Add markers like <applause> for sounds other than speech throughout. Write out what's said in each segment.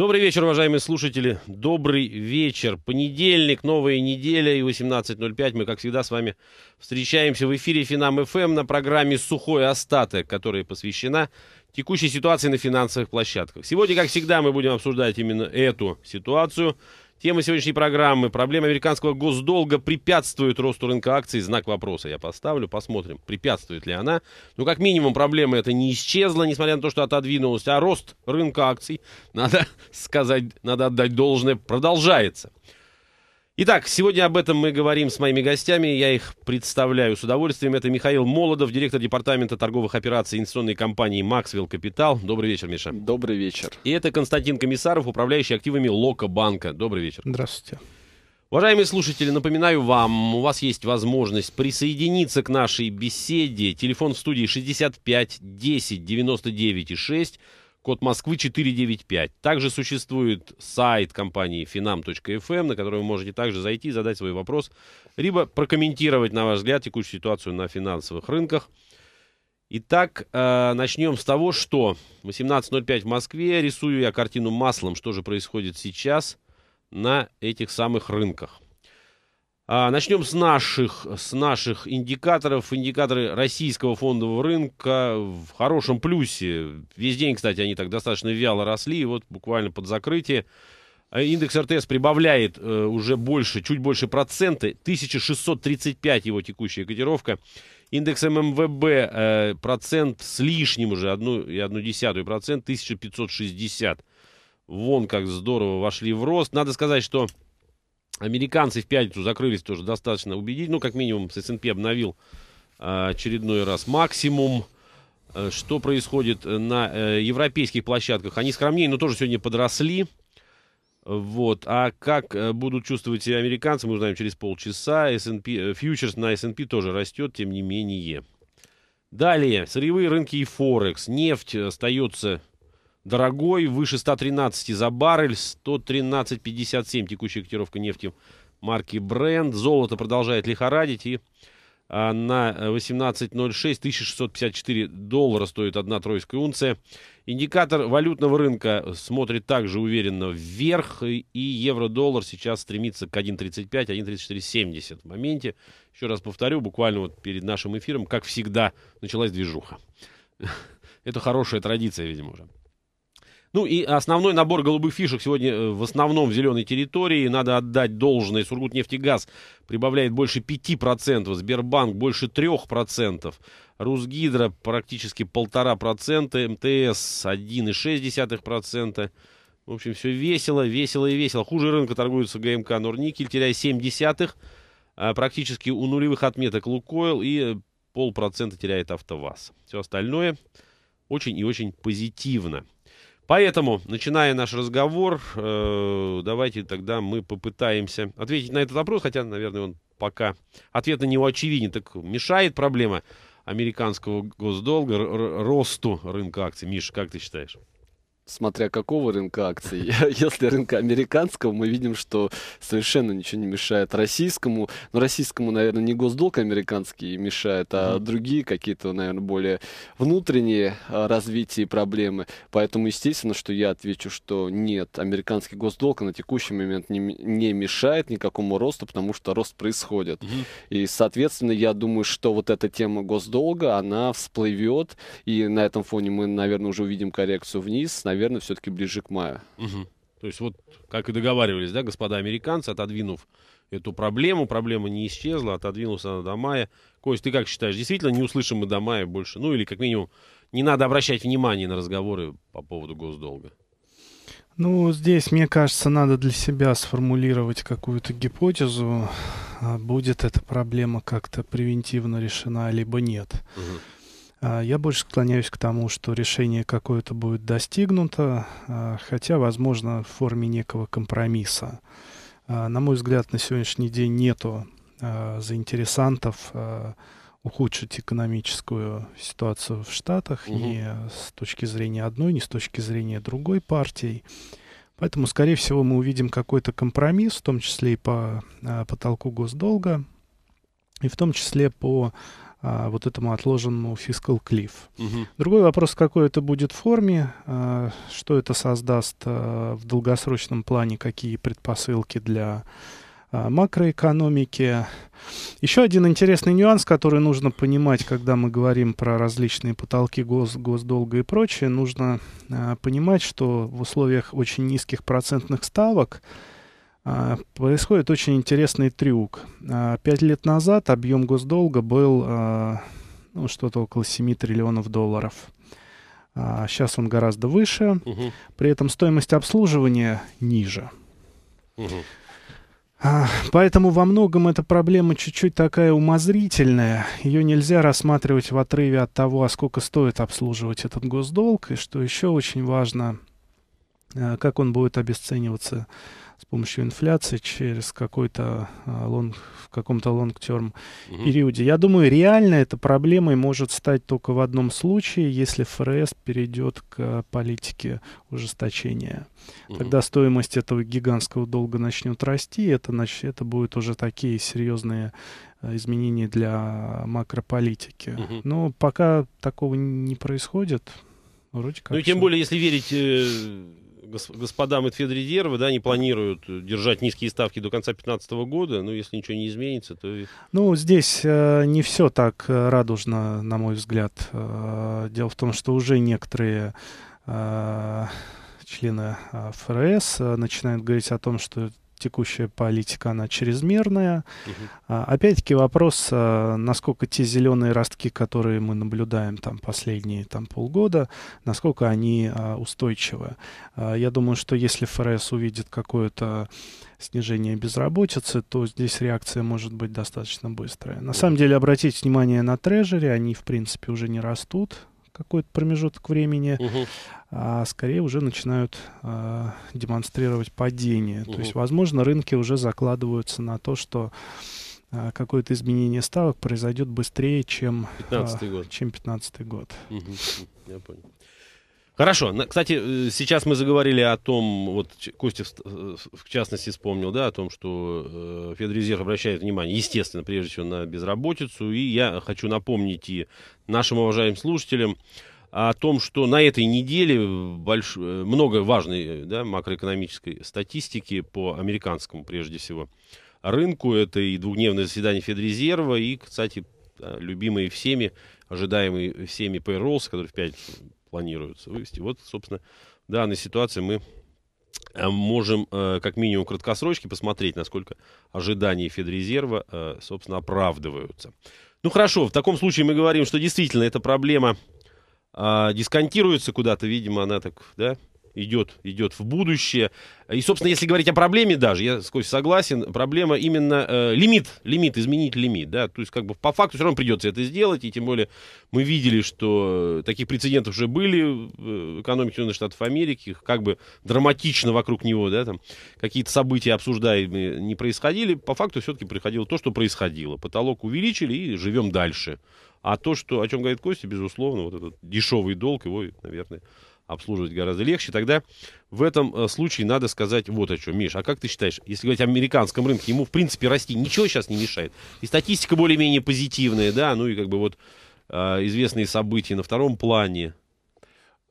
Добрый вечер, уважаемые слушатели. Добрый вечер. Понедельник, новая неделя и 18.05. Мы, как всегда, с вами встречаемся в эфире Финам ФМ на программе «Сухой остаток», которая посвящена текущей ситуации на финансовых площадках. Сегодня, как всегда, мы будем обсуждать именно эту ситуацию – Тема сегодняшней программы. Проблема американского госдолга препятствует росту рынка акций. Знак вопроса я поставлю. Посмотрим, препятствует ли она. Ну, как минимум, проблема эта не исчезла, несмотря на то, что отодвинулась. А рост рынка акций, <laughs> надо сказать, надо отдать должное, продолжается. Итак, сегодня об этом мы говорим с моими гостями. Я их представляю с удовольствием. Это Михаил Молодов, директор департамента торговых операций инвестиционной компании «Максвелл Капитал». Добрый вечер, Миша. Добрый вечер. И это Константин Комиссаров, управляющий активами Лока Банка. Добрый вечер. Здравствуйте. Уважаемые слушатели, напоминаю вам, у вас есть возможность присоединиться к нашей беседе. Телефон в студии 65 10 99 6 код Москвы 495. Также существует сайт компании finam.fm, на который вы можете также зайти, задать свой вопрос, либо прокомментировать, на ваш взгляд, текущую ситуацию на финансовых рынках. Итак, э, начнем с того, что 18.05 в Москве. Рисую я картину маслом, что же происходит сейчас на этих самых рынках. А, начнем с наших, с наших индикаторов. Индикаторы российского фондового рынка в хорошем плюсе. Весь день, кстати, они так достаточно вяло росли. И вот буквально под закрытие а, Индекс РТС прибавляет э, уже больше, чуть больше процента, 1635 его текущая котировка. Индекс ММВБ э, процент с лишним уже, одну и одну десятую процент, 1560. Вон как здорово вошли в рост. Надо сказать, что Американцы в пятницу закрылись тоже достаточно убедительно. Ну, как минимум, СНП обновил а, очередной раз максимум. Э, что происходит э, на э, европейских площадках? Они скромнее, но тоже сегодня подросли. Вот. А как будут чувствовать себя американцы, мы узнаем через полчаса. S&P, фьючерс на S&P тоже растет, тем не менее. Далее. Сырьевые рынки и Форекс. Нефть остается дорогой, выше 113 за баррель, 113,57 текущая котировка нефти марки Brent. Золото продолжает лихорадить и а, на 18.06 э, 1654 доллара стоит одна тройская унция. Индикатор валютного рынка э, смотрит также уверенно вверх, и евро-доллар сейчас стремится к 1.35, 1.3470 в моменте. Еще раз повторю, буквально вот перед нашим эфиром, как всегда, началась движуха. <laughs> Это хорошая традиция, видимо, уже. Ну и основной набор голубых фишек сегодня э, в основном в зеленой территории. Надо отдать должное. Сургутнефтегаз прибавляет больше 5%, Сбербанк больше 3%, Русгидро практически 1,5%, МТС 1,6%. В общем, все весело, весело и весело. Хуже рынка торгуется ГМК Норникель, теряет 7 десятых, а практически у нулевых отметок Лукойл и э, полпроцента теряет АвтоВАЗ. Все остальное очень и очень позитивно. Поэтому, начиная наш разговор, э, давайте тогда мы попытаемся ответить на этот вопрос, хотя, наверное, он пока ответ на него очевиден, так мешает проблема американского госдолга росту рынка акций. Миша, как ты считаешь? смотря какого рынка акций. <laughs> Если рынка американского, мы видим, что совершенно ничего не мешает российскому. Но ну, российскому, наверное, не госдолг американский мешает, а mm-hmm. другие какие-то, наверное, более внутренние а, развития и проблемы. Поэтому, естественно, что я отвечу, что нет, американский госдолг на текущий момент не, не мешает никакому росту, потому что рост происходит. Mm-hmm. И, соответственно, я думаю, что вот эта тема госдолга, она всплывет, и на этом фоне мы, наверное, уже увидим коррекцию вниз, наверное, наверное, все-таки ближе к маю. Угу. То есть вот, как и договаривались, да, господа американцы, отодвинув эту проблему, проблема не исчезла, отодвинулась она до мая. Кость, ты как считаешь, действительно не услышим мы до мая больше? Ну или как минимум не надо обращать внимание на разговоры по поводу госдолга? Ну, здесь, мне кажется, надо для себя сформулировать какую-то гипотезу, а будет эта проблема как-то превентивно решена, либо нет. Угу. А, я больше склоняюсь к тому, что решение какое-то будет достигнуто, а, хотя, возможно, в форме некого компромисса. А, на мой взгляд, на сегодняшний день нету заинтересантов ухудшить экономическую ситуацию в Штатах угу. ни с точки зрения одной, ни с точки зрения другой партии. Поэтому, скорее всего, мы увидим какой-то компромисс, в том числе и по потолку госдолга, и в том числе по а, вот этому отложенному fiscal клифф. Угу. Другой вопрос, какой это будет форме, а, что это создаст а, в долгосрочном плане, какие предпосылки для а, макроэкономики. Еще один интересный нюанс, который нужно понимать, когда мы говорим про различные потолки гос, госдолга и прочее, нужно э, понимать, что в условиях очень низких процентных ставок а, происходит очень интересный трюк. А, пять лет назад объем госдолга был а, ну, что-то около 7 триллионов долларов. Сейчас он гораздо выше, угу. при этом стоимость обслуживания ниже. Угу. Поэтому во многом эта проблема чуть-чуть такая умозрительная. Ее нельзя рассматривать в отрыве от того, а сколько стоит обслуживать этот госдолг, и что еще очень важно, как он будет обесцениваться с помощью инфляции через какой-то а, лонг, в каком-то лонг-терм угу. периоде. Я думаю, реально эта проблема может стать только в одном случае, если ФРС перейдет к политике ужесточения. Угу. Тогда стоимость этого гигантского долга начнет расти, это, значит, это будут уже такие серьезные а, изменения для макрополитики. Угу. Но пока такого не происходит, вроде ну как. Ну, тем все. более, если верить э, гос- господа Медфедрезервы, да, не планируют держать низкие ставки до конца 2015 года, но ну, если ничего не изменится, то... Ну, здесь э, не все так э, радужно, на мой взгляд. Э, дело в том, что уже некоторые э, члены э, ФРС э, начинают говорить о том, что текущая политика, она чрезмерная. Угу. опять-таки вопрос, а, насколько те зеленые ростки, которые мы наблюдаем там последние там, полгода, насколько они а, устойчивы. А, я думаю, что если ФРС увидит какое-то снижение безработицы, то здесь реакция может быть достаточно быстрая. На самом деле, обратите внимание на трежери, они, в принципе, уже не растут какой-то промежуток времени. Угу а скорее уже начинают а, демонстрировать падение. Угу. То есть, возможно, рынки уже закладываются на то, что а, какое-то изменение ставок произойдет быстрее, чем 2015 а, год. Чем 15 год. Угу. Я понял. Хорошо. Кстати, э, сейчас мы заговорили о том, вот Костя э, в частности вспомнил, да, о том, что э, Федрезерв обращает внимание, естественно, прежде всего на безработицу. И я хочу напомнить и нашим уважаемым слушателям, о том, что на этой неделе э, больш... Э, много важной э, да, макроэкономической статистики по американскому, прежде всего, рынку. Это и двухдневное заседание Федрезерва, и, кстати, любимые всеми, ожидаемые всеми payrolls, которые в пятницу планируются вывести. Вот, собственно, в данной ситуации мы можем как минимум краткосрочки посмотреть, насколько ожидания Федрезерва, собственно, оправдываются. Ну хорошо, в таком случае мы говорим, что действительно эта проблема а, дисконтируется куда-то, видимо, она так, да, идет, идет в будущее. И, собственно, если говорить о проблеме даже, я сквозь согласен, проблема именно э, лимит, лимит, изменить лимит, да, то есть как бы по факту все равно придется это сделать, и тем более мы видели, что таких прецедентов уже были в э, экономике Соединенных Штатов Америки, как бы драматично вокруг него, да, там какие-то события обсуждаемые не происходили, по факту все-таки приходило то, что происходило. Потолок увеличили и живем дальше. А то, что, о чем говорит Костя, безусловно, вот этот дешевый долг, его, наверное, обслуживать гораздо легче. Тогда в этом э, случае надо сказать вот о чем. Миш, а как ты считаешь, если говорить о американском рынке, ему, в принципе, расти ничего сейчас не мешает? И статистика более-менее позитивная, да, ну и как бы вот э, известные события на втором плане.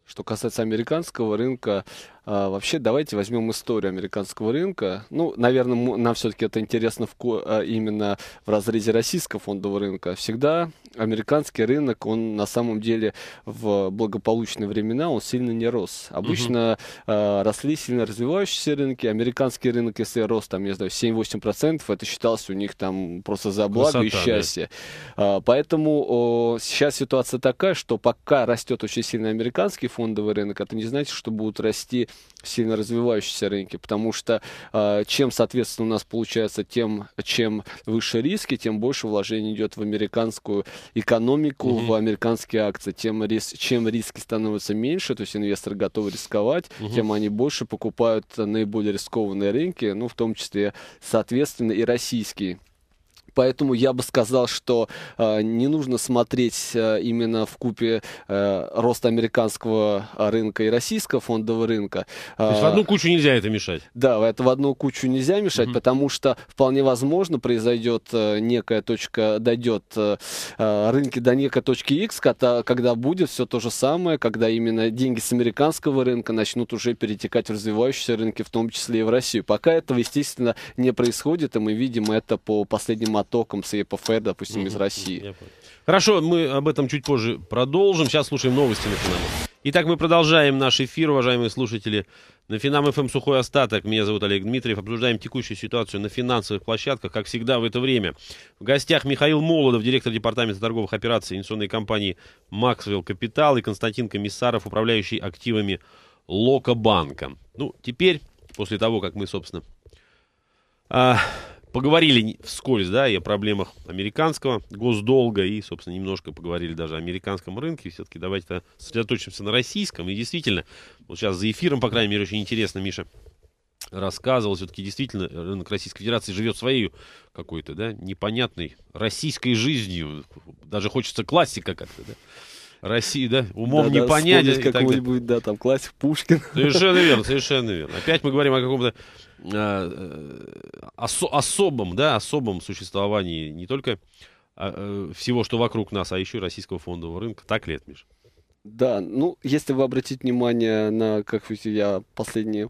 Что касается американского рынка, а, вообще, давайте возьмем историю американского рынка. Ну, наверное, нам все-таки это интересно в, а, именно в разрезе российского фондового рынка. Всегда американский рынок, он на самом деле в благополучные времена, он сильно не рос. Обычно угу. а, росли сильно развивающиеся рынки. Американский рынок, если рос, там, не знаю, 7-8%, это считалось у них там просто за благо Красота, и счастье. Да. А, поэтому о, сейчас ситуация такая, что пока растет очень сильно американский фондовый рынок, это не значит, что будут расти сильно развивающиеся рынки, потому что э, чем, соответственно, у нас получается, тем, чем выше риски, тем больше вложений идет в американскую экономику, mm-hmm. в американские акции, тем рис, чем риски становятся меньше, то есть инвесторы готовы рисковать, mm-hmm. тем они больше покупают наиболее рискованные рынки, ну, в том числе, соответственно, и российские. Поэтому я бы сказал, что э, не нужно смотреть э, именно в купе э, роста американского рынка и российского фондового рынка. То есть в э, одну кучу нельзя это мешать? Да, это в одну кучу нельзя мешать, угу. потому что вполне возможно произойдет э, некая точка, дойдет э, э рынки до некой точки X, когда, когда будет все то же самое, когда именно деньги с американского рынка начнут уже перетекать в развивающиеся рынки, в том числе и в Россию. Пока этого, естественно, не происходит, и мы видим это по последним мотоком с ЕПФ, допустим, из России. Хорошо, мы об этом чуть позже продолжим. Сейчас слушаем новости на финале. Итак, мы продолжаем наш эфир, уважаемые слушатели. На Финам ФМ эм «Сухой остаток». Меня зовут Олег Дмитриев. Обсуждаем текущую ситуацию на финансовых площадках, как всегда в это время. В гостях Михаил Молодов, директор департамента торговых операций инвестиционной компании «Максвелл Капитал» и Константин Комиссаров, управляющий активами «Локобанка». Ну, теперь, после того, как мы, собственно, а, Поговорили вскользь, да, и о проблемах американского госдолга, и, собственно, немножко поговорили даже о американском рынке. Все-таки давайте сосредоточимся на российском. И действительно, вот сейчас за эфиром, по крайней мере, очень интересно, Миша рассказывал, все-таки действительно э, рынок Российской Федерации живет своей какой-то, да, непонятной российской жизнью. Даже хочется классика как-то, да. России, да, умом да, не да, понять. И какой-нибудь, да, там, классик Пушкин. Совершенно верно, совершенно верно. Опять мы говорим о каком-то э, э ос особом, да, особом существовании не только а, э, всего, что вокруг нас, а еще и российского фондового рынка. Так ли это, Миша? Да, ну, если вы обратите внимание на, как я последние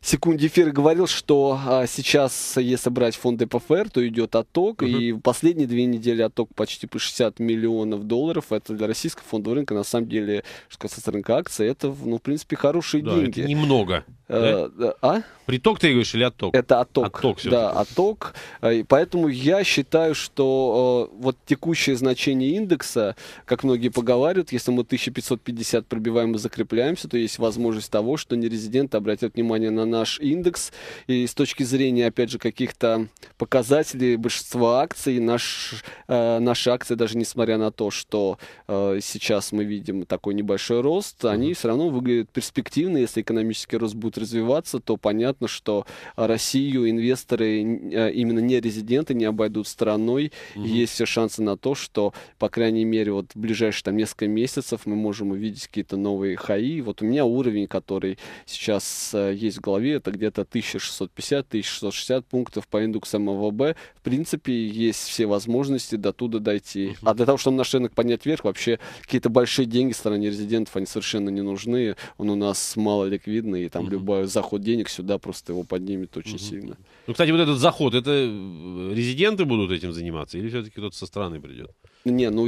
секунде эфира говорил, что а, сейчас, если брать фонд ПФР, то идет отток, угу. и последние две недели отток почти по 60 миллионов долларов. Это для российского фондового рынка, на самом деле, что касается рынка акций, это, ну, в принципе, хорошие да, деньги. Это немного. Э, да? А? Приток ты говоришь или отток? Это отток. Отток все. Да, отток. Э, и поэтому я считаю, что э, вот текущее значение индекса, как многие поговаривают, если мы 1550 пробиваем и закрепляемся, то есть возможность того, что нерезиденты обратят внимание на наш индекс. И с точки зрения, опять же, каких-то показателей большинства акций, наш, наши акции, даже несмотря на то, что сейчас мы видим такой небольшой рост, они mm-hmm. все равно выглядят перспективно, если экономический рост будет развиваться, то понятно, что а, Россию инвесторы, э, именно не резиденты, не обойдут страной. Угу. Есть все шансы на то, что, по крайней мере, вот в ближайшие там несколько месяцев мы можем увидеть какие-то новые хаи. Вот у меня уровень, который сейчас э, есть в голове, это где-то 1650-1660 пунктов по индексу МВБ. В принципе, есть все возможности до туда дойти. Угу. А для того, чтобы наш рынок поднять вверх, вообще какие-то большие деньги стороне резидентов, они совершенно не нужны. Он у нас мало ликвидный, и там угу. любой грубо заход денег сюда просто его поднимет очень угу. сильно. Ну, кстати, вот этот заход, это э, резиденты будут этим заниматься или все-таки кто-то со стороны придет? Не, ну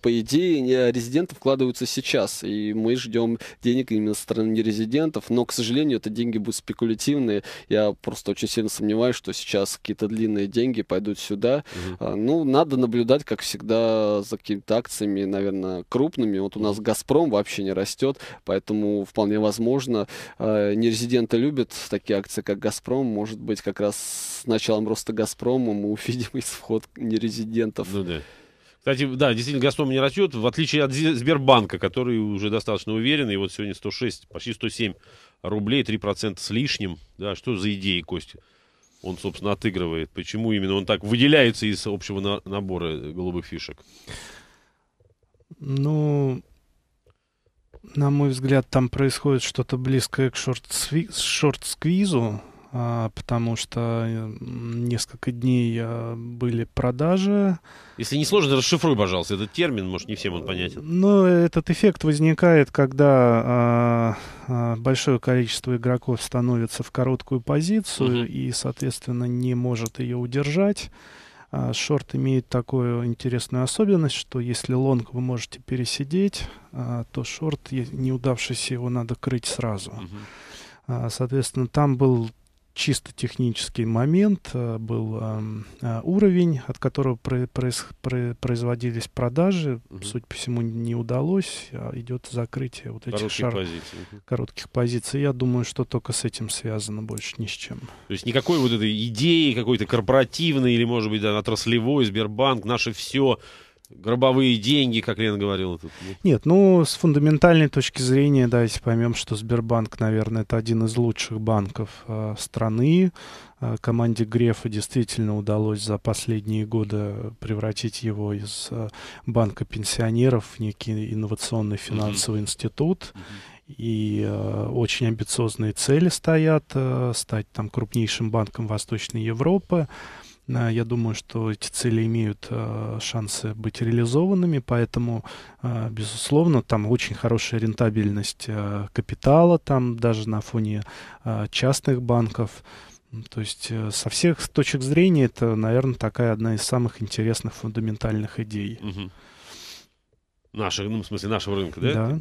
по идее а резиденты вкладываются сейчас, и мы ждем денег именно со стороны резидентов, но, к сожалению, это деньги будут спекулятивные. Я просто очень сильно сомневаюсь, что сейчас какие-то длинные деньги пойдут сюда. Угу. Uh Ну, надо наблюдать, как всегда, за какими-то акциями, наверное, крупными. Вот у нас «Газпром» вообще не растет, поэтому вполне возможно, а, нерезиденты любят такие акции, как «Газпром». Может быть, как раз с началом роста «Газпрома» мы увидим <laughs> исход нерезидентов. Ну да. Кстати, да, действительно, «Газпром» не растет, в отличие от Сбербанка, который уже достаточно уверен. И вот сегодня 106, почти 107 рублей, 3% с лишним. Да, что за идеи, Костя? он, собственно, отыгрывает? Почему именно он так выделяется из общего на набора голубых фишек? Ну, на мой взгляд, там происходит что-то близкое к шорт-сквизу. А, потому что несколько дней э, были продажи. Если не сложно, расшифруй, пожалуйста, этот термин, может, не всем он понятен. Но ну, этот эффект возникает, когда а, а, большое количество игроков становится в короткую позицию угу. и, соответственно, не может ее удержать. Шорт имеет такую интересную особенность, что если лонг вы можете пересидеть, то шорт неудавшийся его надо крыть сразу. Угу. Соответственно, там был чисто технический момент, э, был э, уровень, от которого проис, производились продажи. Угу. Суть по всему, не удалось. А идет закрытие вот этих коротких шар... позиций. коротких позиций. Я думаю, что только с этим связано больше ни с чем. То есть никакой вот этой идеи какой-то корпоративной или, может быть, да, отраслевой, Сбербанк, наше все гробовые деньги, как Лена говорила. Тут. Нет, ну, с фундаментальной точки зрения давайте поймем, что Сбербанк, наверное, это один из лучших банков э, страны. Э, команде Грефа действительно удалось за последние годы превратить его из э, банка пенсионеров в некий инновационный финансовый mm-hmm. институт. Mm-hmm и э, очень амбициозные цели стоят э, стать там крупнейшим банком Восточной Европы. Э, я думаю, что эти цели имеют э, шансы быть реализованными, поэтому, э, безусловно, там очень хорошая рентабельность капитала, там даже на фоне частных банков. То есть со всех точек зрения это, наверное, такая одна из самых интересных фундаментальных идей. Угу. Наших, ну, в смысле, нашего рынка, да? Да.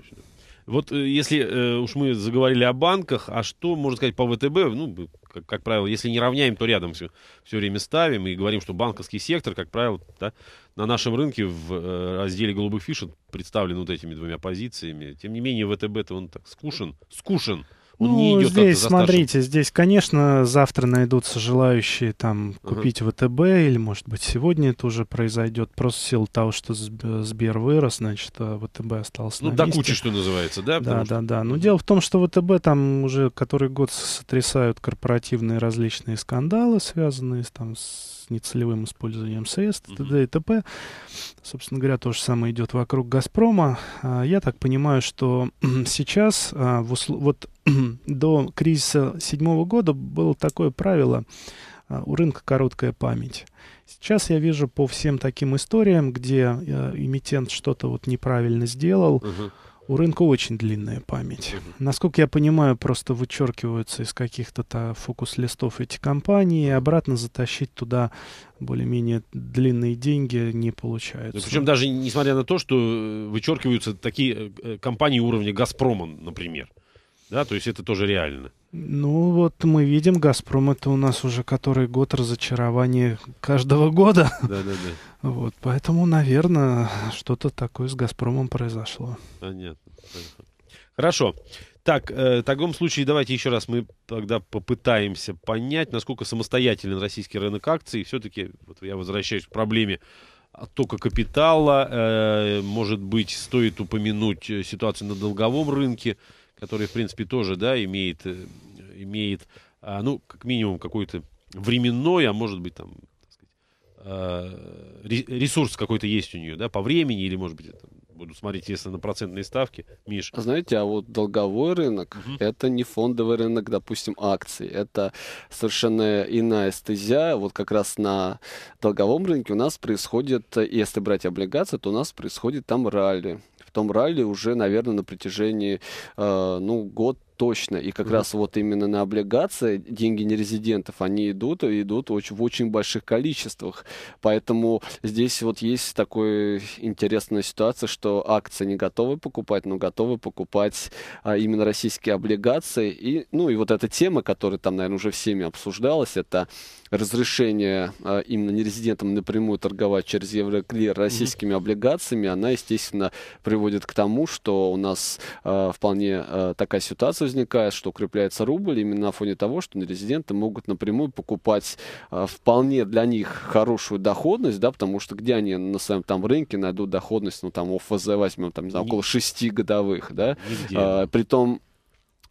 Вот э, если э, уж мы заговорили о банках, а что можно сказать по ВТБ? Ну, как, как правило, если не равняем, то рядом все, все время ставим и говорим, что банковский сектор, как правило, да, на нашем рынке в э, разделе голубых фишек представлен вот этими двумя позициями. Тем не менее, ВТБ-то он так скушен, скушен. Он ну, не идет здесь, смотрите, здесь, конечно, завтра найдутся желающие там купить uh-huh. ВТБ, или, может быть, сегодня это уже произойдет, просто в силу того, что Сбер вырос, значит, а ВТБ остался Ну, до месте. кучи, что называется, да? Да, что... да, да. Но uh-huh. дело в том, что ВТБ там уже который год сотрясают корпоративные различные скандалы, связанные с, там с нецелевым использованием средств, uh-huh. т.д. и т.п. Собственно говоря, то же самое идет вокруг «Газпрома». А я так понимаю, что <clears throat> сейчас а, в усл... вот <clears throat> до кризиса седьмого года было такое правило, а, у рынка короткая память. Сейчас я вижу по всем таким историям, где э, имитент что-то вот неправильно сделал, угу. у рынка очень длинная память. Угу. Насколько я понимаю, просто вычеркиваются из каких-то фокус-листов эти компании, и обратно затащить туда более-менее длинные деньги не ну, получается. Ну, причем даже несмотря на то, что э, вычеркиваются такие э, э, компании уровня «Газпрома», например. Да, то есть это тоже реально. Ну вот мы видим, Газпром это у нас уже который год разочарование каждого года. Да, да, да. Вот, поэтому, наверное, что-то такое с Газпромом произошло. Понятно. понятно. Хорошо. Так, э, в таком случае давайте еще раз мы тогда попытаемся понять, насколько самостоятелен российский рынок акций. Все-таки вот я возвращаюсь к проблеме оттока капитала. Э, может быть, стоит упомянуть э, ситуацию на долговом рынке который, в принципе, тоже, да, имеет, э, имеет а, ну, как минимум, какой-то временной, а может быть, там, сказать, а, ресурс какой-то есть у нее, да, по времени, или, может быть, там, буду смотреть, если на процентные ставки, Миш. А знаете, а вот долговой рынок угу. это не фондовый рынок, допустим, акций. Это совершенно иная стезя. Вот как раз на долговом рынке у нас происходит, если брать облигации, то у нас происходит там ралли в том ралли уже, наверное, на протяжении, э, ну, год точно. И как mm-hmm. раз вот именно на облигации деньги нерезидентов, они идут и идут очень, в очень больших количествах. Поэтому здесь вот есть такая интересная ситуация, что акции не готовы покупать, но готовы покупать а, именно российские облигации. И, ну и вот эта тема, которая там, наверное, уже всеми обсуждалась, это разрешение а, именно нерезидентам напрямую торговать через Евроклир российскими mm-hmm. облигациями, она, естественно, приводит к тому, что у нас а, вполне а, такая ситуация возникает, что укрепляется рубль именно на фоне того, что резиденты могут напрямую покупать э, вполне для них хорошую доходность, да, потому что где они на своем там рынке найдут доходность, ну там ОФЗ возьмем, там, не знаю, около 6 годовых, да, э, а, том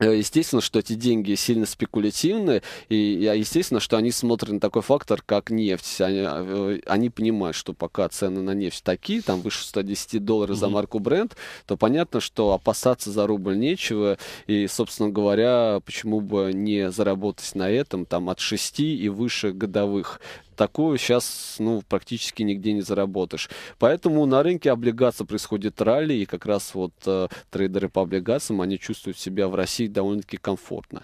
Э, естественно, что эти деньги сильно спекулятивны, и, а, естественно, что они смотрят на такой фактор, как нефть. Они, а, э, они понимают, что пока цены на нефть такие, там выше 110 долларов за марку бренд, то понятно, что опасаться за рубль нечего. И, собственно говоря, почему бы не заработать на этом там от 6 и выше годовых такую сейчас ну, практически нигде не заработаешь. Поэтому на рынке облигаций происходит ралли, и как раз вот э, трейдеры по облигациям, они чувствуют себя в России довольно-таки комфортно.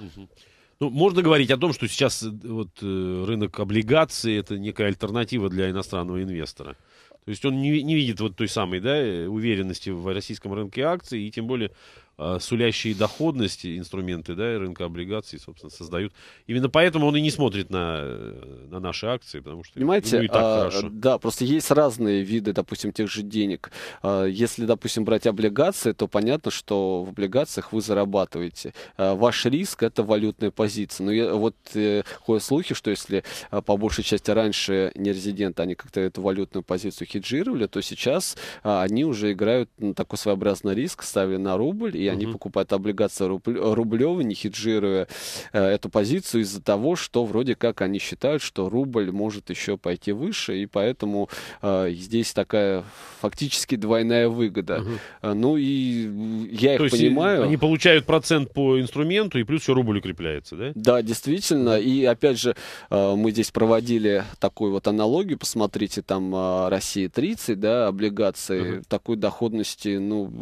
Ну, можно говорить о том, что сейчас э, вот, э, рынок облигаций это некая альтернатива для иностранного инвестора. То есть он не, не видит вот той самой да, э, уверенности в российском рынке акций и тем более а, сулящие доходности инструменты да, рынка облигаций, собственно, создают. Именно поэтому он и не смотрит на, э, на наши акции, потому что Понимаете, ну, и так а, хорошо. Да, просто есть разные виды, допустим, тех же денег. А, если, допустим, брать облигации, то понятно, что в облигациях вы зарабатываете. А, ваш риск – это валютная позиция. Но я, вот э, ходят слухи, что если по большей части раньше не резиденты, они как-то эту валютную позицию хеджировали, то сейчас они уже играют на ну, такой своеобразный риск, ставили на рубль, и и они покупают облигации рублевые, не хеджируя э, эту позицию из-за того, что вроде как они считают, что рубль может еще пойти выше, и поэтому э, здесь такая фактически двойная выгода. Э, ну и я их понимаю. Они получают процент по инструменту, и плюс еще рубль укрепляется, да? Да, действительно. И опять же, мы здесь проводили такую вот аналогию, посмотрите, там Россия 30, да, облигации, такой доходности, ну,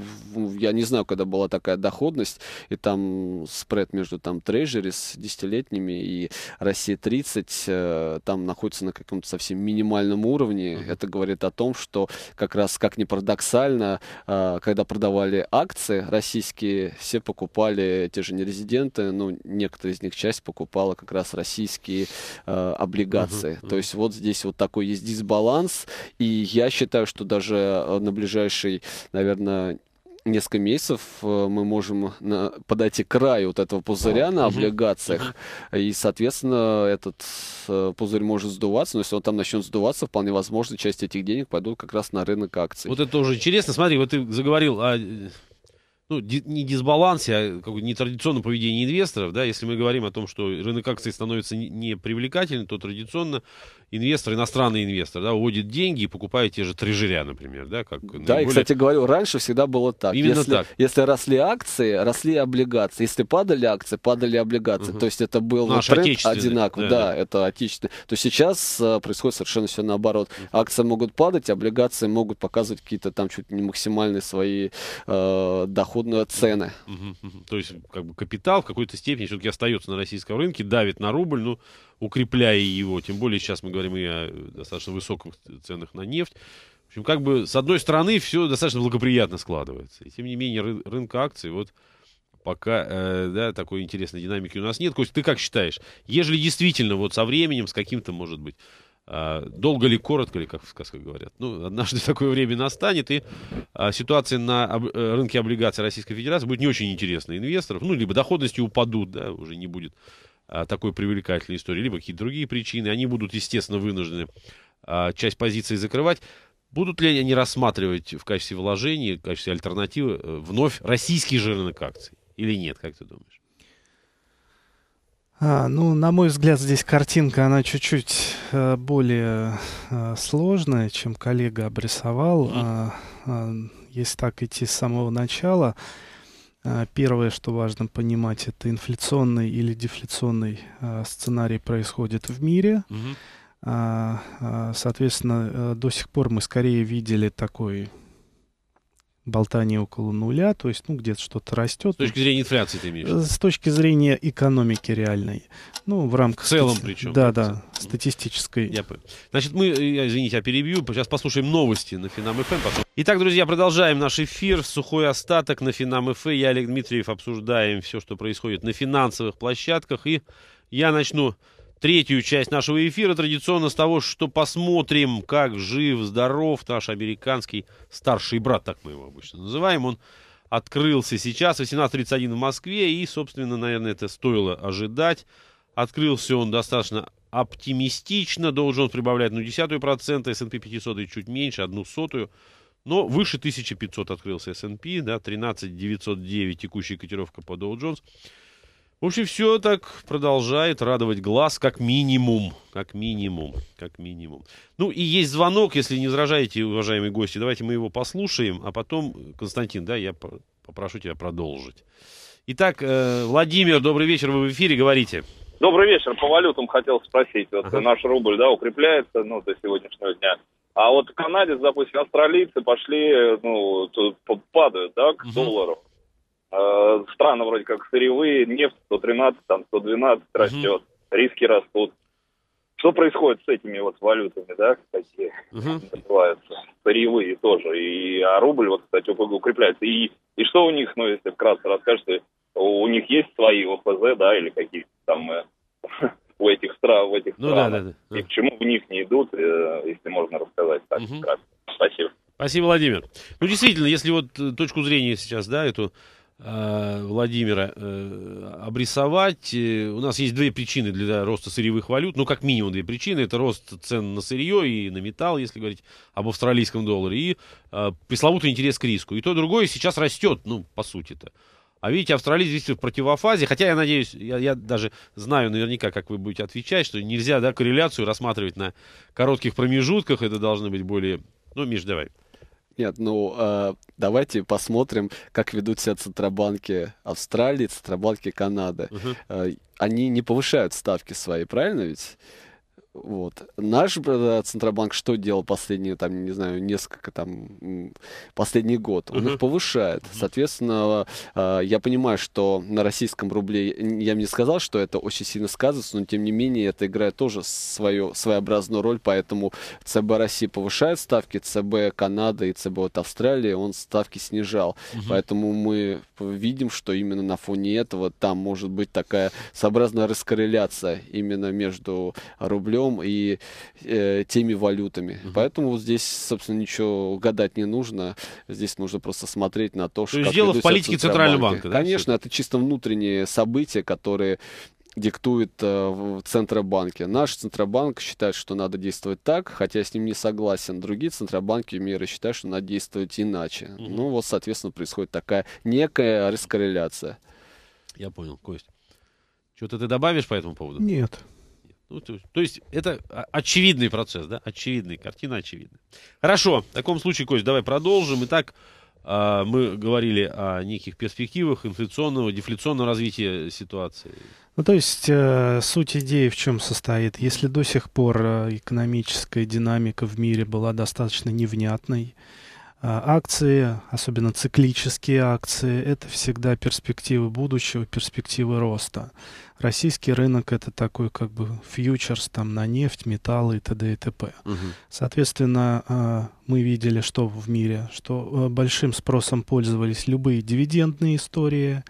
я не знаю, когда была такая доходность, и там спред между там трежери с десятилетними и Россия 30 э, там находится на каком-то совсем минимальном уровне. Mm-hmm. Это говорит о том, что как раз, как ни парадоксально, а, когда продавали акции российские, все покупали те же нерезиденты, ну, некоторые из них часть покупала как раз российские э, облигации. Mm-hmm. То есть вот здесь вот такой есть дисбаланс, и я считаю, что даже э, на ближайший, наверное, несколько месяцев э, мы можем на, подойти к краю вот этого пузыря на облигациях, и, соответственно, этот э, пузырь может сдуваться, но если он там начнет сдуваться, вполне возможно, часть этих денег пойдут как раз на рынок акций. Вот это уже интересно. Смотри, вот ты заговорил о э, ну, не дисбалансе, а как бы нетрадиционном поведении инвесторов, да, если мы говорим о том, что рынок акций становится непривлекательным, то традиционно инвестор, иностранный инвестор, да, уводит деньги и покупает те же трежеря, например, да, как... Да, наиболее... и, кстати, говорю, раньше всегда было так. Именно если, так. Если росли акции, росли облигации. Если падали акции, падали облигации. Угу. То есть это был Наш тренд одинаковый. Да, да, да, это отечественный. То сейчас э, происходит совершенно все наоборот. Акции могут падать, облигации могут показывать какие-то там чуть не максимальные свои э, доходные цены. Угу, То есть как бы капитал в какой-то степени все-таки остается на российском рынке, давит на рубль, ну, укрепляя его. Тем более сейчас мы говорим и о достаточно высоких ценах на нефть. В общем, как бы с одной стороны все достаточно благоприятно складывается. И тем не менее ры рынка акций вот пока э, да, такой интересной динамики у нас нет. Кость, ты как считаешь, ежели действительно вот со временем, с каким-то, может быть, а, долго ли, коротко ли, как в сказках говорят, ну, однажды <laughs> такое время настанет, и э, ситуация на об, э, рынке облигаций Российской Федерации будет не очень интересна инвесторов, ну, либо доходности упадут, да, уже не будет а, такой привлекательной истории, либо какие-то другие причины, они будут, естественно, вынуждены а, часть позиций закрывать. Будут ли они рассматривать в качестве вложений, в качестве альтернативы э, вновь российский рынок акций или нет, как ты думаешь? А, ну, на мой взгляд, здесь картинка, она чуть-чуть э, более э, сложная, чем коллега обрисовал. Mm. Э, э, если так идти с самого начала, э, а, первое, что важно понимать, это инфляционный или дефляционный а, сценарий происходит в мире. Угу. Соответственно, э, до сих пор мы скорее видели такой болтание около нуля, то есть, ну, где-то что-то растет. С точки зрения инфляции ты имеешь? С точки зрения экономики реальной. Ну, в рамках... В целом стати... причем. Да, да, статистической. Я понял. Значит, мы, э, извините, я перебью, сейчас послушаем новости на Финам ФМ. Эм, потом... Итак, друзья, продолжаем наш эфир. Сухой остаток на Финам ФМ. Эм. Я, Олег Дмитриев, обсуждаем все, что происходит на финансовых площадках. И я начну третью часть нашего эфира традиционно с того, что посмотрим, как жив, здоров наш американский старший брат, так мы его обычно называем. Он открылся сейчас, 18.31 в Москве, и, собственно, наверное, это стоило ожидать. Открылся он достаточно оптимистично, Dow Jones прибавляет на ну, десятую процента, S&P 500 чуть меньше, одну сотую, но выше 1500 открылся S&P, да, 13909 текущая котировка по Dow Jones. В общем, все так продолжает радовать глаз как минимум. Как минимум. Как минимум. Ну и есть звонок, если не возражаете, уважаемые гости. Давайте мы его послушаем, а потом, Константин, да, я попрошу тебя продолжить. Итак, э, Владимир, добрый вечер, вы в эфире, говорите. Добрый вечер. По валютам хотел спросить. Вот ага. наш рубль, да, укрепляется, ну, до сегодняшнего дня. А вот канадец, Канаде, допустим, австралийцы пошли, э, ну, падают, да, к угу. доллару. Э, страны вроде как сырьевые, нефть 113, там 112 угу. растет, риски растут. Что происходит с этими вот валютами, да, кстати, угу. называются, сырьевые тоже, и, а рубль, вот, кстати, укрепляется. И, и что у них, ну, если вкратце расскажете, у них есть свои ОФЗ, да, или какие-то там э, <laughs> у этих стран, в этих ну, странах, да, да, да. и почему в них не идут, э, если можно рассказать так угу. вкратце. Спасибо. Спасибо, Владимир. Ну, действительно, если вот э, точку зрения сейчас, да, эту Э, Владимира э, обрисовать. Э, у нас есть две причины для роста сырьевых валют. Ну, как минимум две причины. Это рост цен на сырье и на металл, если говорить об австралийском долларе. И пресловутый интерес к риску. И то, и другое сейчас растет, ну, по сути-то. А видите, австралийцы здесь в противофазе. Хотя я надеюсь, я, я даже знаю наверняка, как вы будете отвечать, что нельзя да, корреляцию рассматривать на коротких промежутках. Это должны быть более... Ну, Миш, давай. Нет, ну э, давайте посмотрим, как ведут себя центробанки Австралии, центробанки Канады. Угу. Э, они не повышают ставки свои, правильно ведь? Вот. Наш правда, э, Центробанк что делал последние, там, не знаю, несколько, там, последний год? Он uh-huh. их повышает. Uh-huh. Соответственно, э, я понимаю, что на российском рубле, я бы не сказал, что это очень сильно сказывается, но, тем не менее, это играет тоже свою, своеобразную роль, поэтому ЦБ России повышает ставки, ЦБ Канады и ЦБ вот Австралии, он ставки снижал. Uh-huh. Поэтому мы видим, что именно на фоне этого там может быть такая своеобразная раскорреляция именно между рублем рублем и э, теми валютами. Угу. Поэтому вот здесь, собственно, ничего гадать не нужно. Здесь нужно просто смотреть на то, что... То есть дело в политике Центрального банка, банка да? Конечно, это чисто внутренние события, которые диктует э, в Центробанке. Наш Центробанк считает, что надо действовать так, хотя я с ним не согласен. Другие Центробанки мира считают, что надо действовать иначе. Mm-hmm. Ну вот, соответственно, происходит такая некая раскорреляция. Я понял, Кость. Что-то ты добавишь по этому поводу? Нет. Ну, то есть это очевидный процесс, да? очевидная картина очевидная. Хорошо, в таком случае, Кость, давай продолжим. Итак, а, мы говорили о неких перспективах инфляционного, дефляционного развития ситуации. Ну, то есть э, суть идеи в чем состоит? Если до сих пор э, экономическая динамика в мире была достаточно невнятной, а, акции, особенно циклические акции, это всегда перспективы будущего, перспективы роста. Российский рынок это такой как бы фьючерс там на нефть, металлы и т.д. и т.п. Угу. Соответственно, а, мы видели, что в мире, что а, большим спросом пользовались любые дивидендные истории,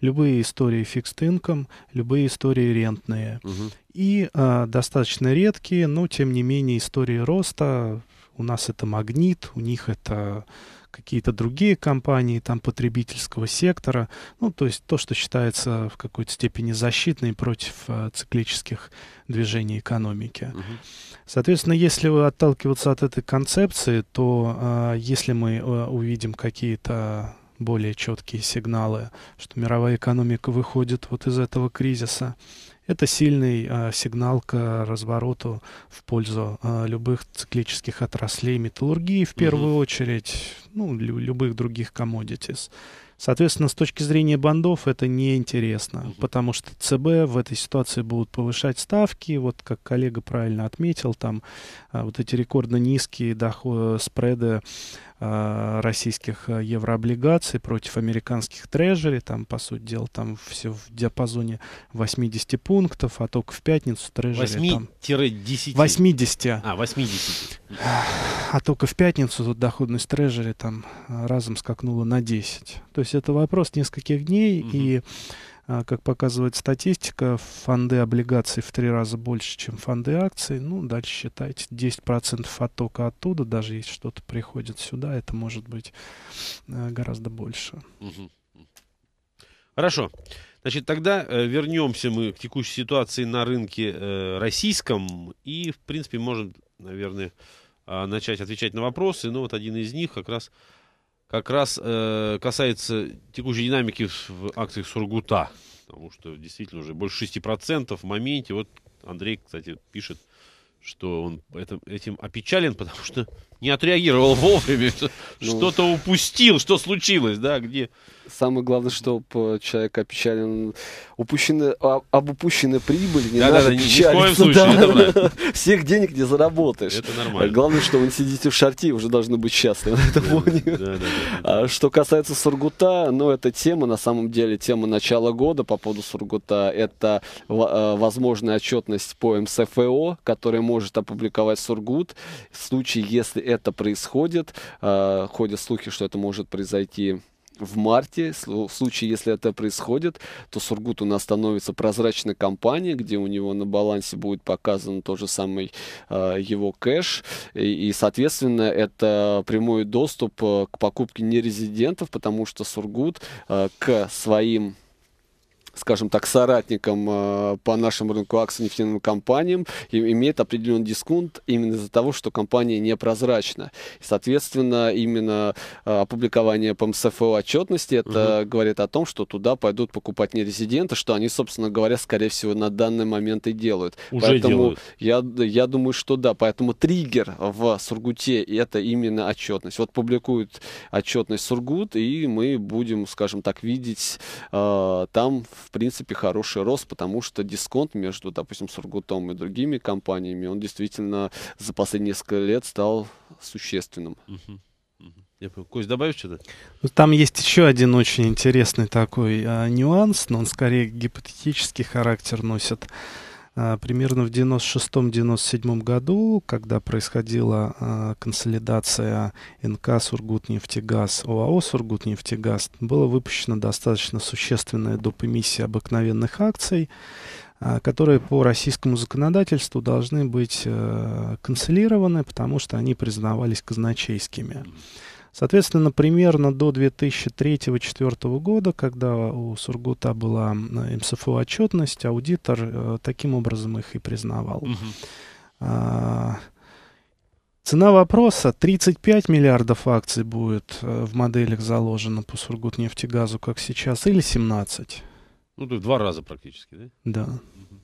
любые истории фикст инком, любые истории рентные. Угу. И достаточно редкие, но тем не менее истории роста у нас это «Магнит», у них это какие-то другие компании там потребительского сектора, ну, то есть то, что считается в какой-то степени защитной против э, циклических движений экономики. Угу. Соответственно, если вы отталкиваться от этой концепции, то э, если мы э, увидим какие-то более четкие сигналы, что мировая экономика выходит вот из этого кризиса, это сильный э, сигнал к развороту в пользу э, любых циклических отраслей металлургии, в первую mm-hmm. очередь, ну, лю- любых других commodities. Соответственно, с точки зрения бандов это неинтересно, угу. uh потому что ЦБ в этой ситуации будут повышать ставки. Вот как коллега правильно отметил, там а, вот эти рекордно низкие доход, э, спреды Э, российских э, еврооблигаций против американских трежери. Там, по сути дела, там все в диапазоне 80 пунктов, а только в пятницу трежери... 8-10? 80. А, 80. А только в пятницу тут доходность трежери там разом скакнула на 10. То есть это вопрос нескольких дней, угу. и а, как показывает статистика, фонды облигаций в три раза больше, чем фонды акций. Ну, дальше считайте, 10% оттока оттуда, даже если что-то приходит сюда, это может быть э, гораздо больше. Хорошо. Значит, тогда э, вернемся мы к текущей ситуации на рынке э, российском и, в принципе, можем, наверное, а, начать отвечать на вопросы. Ну, вот один из них как раз как раз э, касается текущей динамики в акциях Сургута. Потому что действительно уже больше 6% в моменте. Вот Андрей, кстати, пишет, что он это, этим опечален, <laughs> потому что не отреагировал вовремя, <laughs> ну, что-то упустил, что случилось, да, где... Самое главное, чтобы человек опечален упущены, а, об упущенной прибыли не да, надо печалиться. случае, <laughs> Всех денег не заработаешь. Это нормально. Главное, что вы не сидите в шарте, уже должны быть счастливы на этом фоне. Что касается Сургута, ну, это тема, на самом деле, тема начала года по поводу Сургута. Это э, возможная отчетность по МСФО, которая может опубликовать Сургут в случае, если это происходит. А, ходят слухи, что это может произойти в марте, в случае, если это происходит, то Сургут у нас становится прозрачной компанией, где у него на балансе будет показан тот же самый э, его кэш, и, и, соответственно, это прямой доступ э, к покупке нерезидентов, потому что Сургут э, к своим скажем так, соратником э, по нашему рынку акций нефтяным компаниям, и, имеет определенный дисконт именно из-за того, что компания непрозрачна. И, соответственно, именно э, опубликование по МСФО отчетности, это угу. говорит о том, что туда пойдут покупать не резиденты, что они, собственно говоря, скорее всего, на данный момент и делают. Уже Поэтому делают. Я, я думаю, что да. Поэтому триггер в Сургуте это именно отчетность. Вот публикуют отчетность Сургут, и мы будем, скажем так, видеть э, там в в принципе, хороший рост, потому что дисконт между, допустим, Сургутом и другими компаниями, он действительно за последние несколько лет стал существенным. Угу. Я Кость, добавишь что-то? Ну, там есть еще один очень интересный такой а, нюанс, но он скорее гипотетический характер носит. А, примерно в 96-97 году, когда происходила а, консолидация НК «Сургутнефтегаз» ОАО «Сургутнефтегаз», было выпущено достаточно существенная доп. эмиссия обыкновенных акций, а, которые по российскому законодательству должны быть канцелированы, потому что они признавались казначейскими. Соответственно, примерно до 2003-2004 года, когда у Сургута была э, МСФО отчетность, аудитор э, таким образом их и признавал. А, цена вопроса 35 миллиардов акций будет э, в моделях заложено по Сургутнефтегазу, как сейчас, или 17? Ну, то есть два раза практически, да? Да. Угу.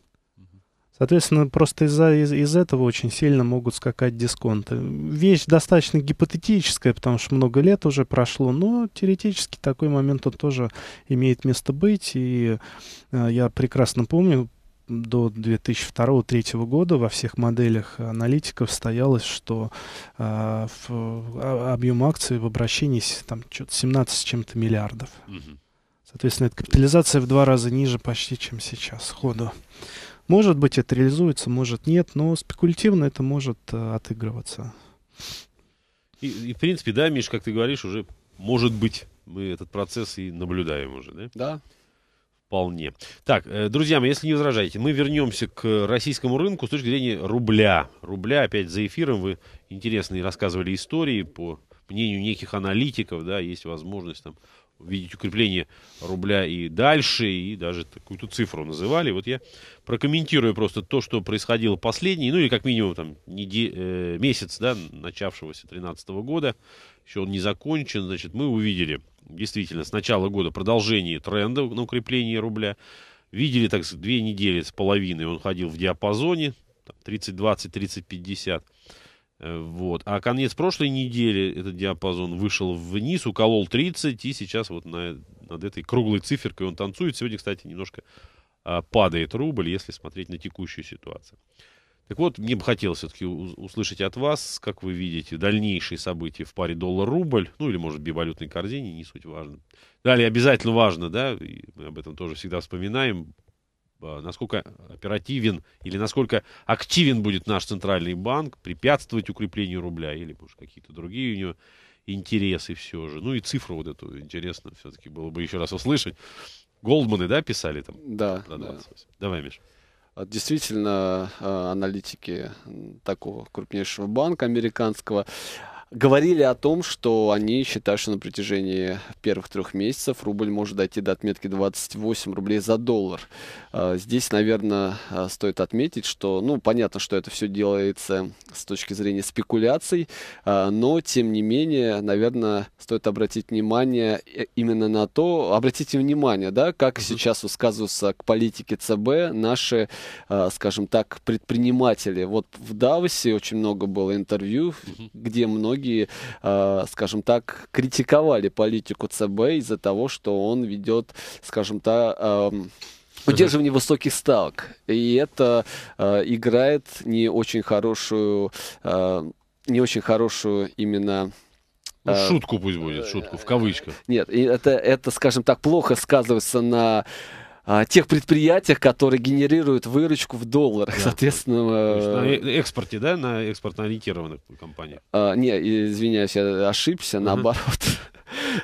Соответственно, просто из-за из, из этого очень сильно могут скакать дисконты. Вещь достаточно гипотетическая, потому что много лет уже прошло, но теоретически такой момент он тоже имеет место быть. И э, я прекрасно помню, до 2002-2003 года во всех моделях аналитиков стоялось, что э, в, а, объем акций в обращении там, 17 с чем-то миллиардов. Соответственно, эта капитализация в два раза ниже почти, чем сейчас, ходу. Может быть, это реализуется, может нет, но спекулятивно это может э, отыгрываться. И, и в принципе, да, Миш, как ты говоришь, уже может быть мы этот процесс и наблюдаем уже, да? Да. Вполне. Так, э, друзья мои, если не возражаете, мы вернемся к российскому рынку с точки зрения рубля. Рубля, опять за эфиром, вы интересные рассказывали истории по мнению неких аналитиков, да, есть возможность там видеть укрепление рубля и дальше, и даже какую-то цифру называли. Вот я прокомментирую просто то, что происходило последний, ну или как минимум там неде- э, месяц, да, начавшегося 2013 года, еще он не закончен, значит, мы увидели действительно с начала года продолжение тренда на укрепление рубля, видели, так две недели с половиной он ходил в диапазоне, 30-20, 30-50, Э, вот. А конец прошлой недели этот диапазон вышел вниз, уколол 30, и сейчас вот на, над этой круглой циферкой он танцует. Сегодня, кстати, немножко а, падает рубль, если смотреть на текущую ситуацию. Так вот, мне бы хотелось все-таки услышать от вас, как вы видите, дальнейшие события в паре доллар-рубль, ну или, может, в бивалютной корзине, не суть важно. Далее обязательно важно, да, мы об этом тоже всегда вспоминаем, Э, насколько оперативен или насколько активен будет наш центральный банк препятствовать укреплению рубля или, может, какие-то другие у него интересы все же. Ну и цифру вот эту интересно все-таки было бы еще раз услышать. Голдманы, да, писали там? Да. да. Давай, Миш. А действительно, э, аналитики такого крупнейшего банка американского говорили о том, что они считают, что на протяжении первых трех месяцев рубль может дойти до отметки 28 рублей за доллар. А, здесь, наверное, а, стоит отметить, что, ну, понятно, что это все делается с точки зрения спекуляций, а, но, тем не менее, наверное, стоит обратить внимание э, именно на то, обратите внимание, да, как сейчас высказываются к политике ЦБ наши, скажем так, предприниматели. Вот в Давосе очень много было интервью, где многие многие, а, скажем так, критиковали политику ЦБ из-за того, что он ведет, скажем так, а, удерживание высоких ставок. И это а, играет не очень хорошую, не очень хорошую именно ну, шутку пусть будет, шутку, в кавычках. Нет, это, это, скажем так, плохо сказывается на а, тех предприятиях, которые генерируют выручку в долларах, да. соответственно... Э, на э, экспорте, да, на экспортно-ориентированных компаниях? А, не, извиняюсь, я ошибся, наоборот. <laughs>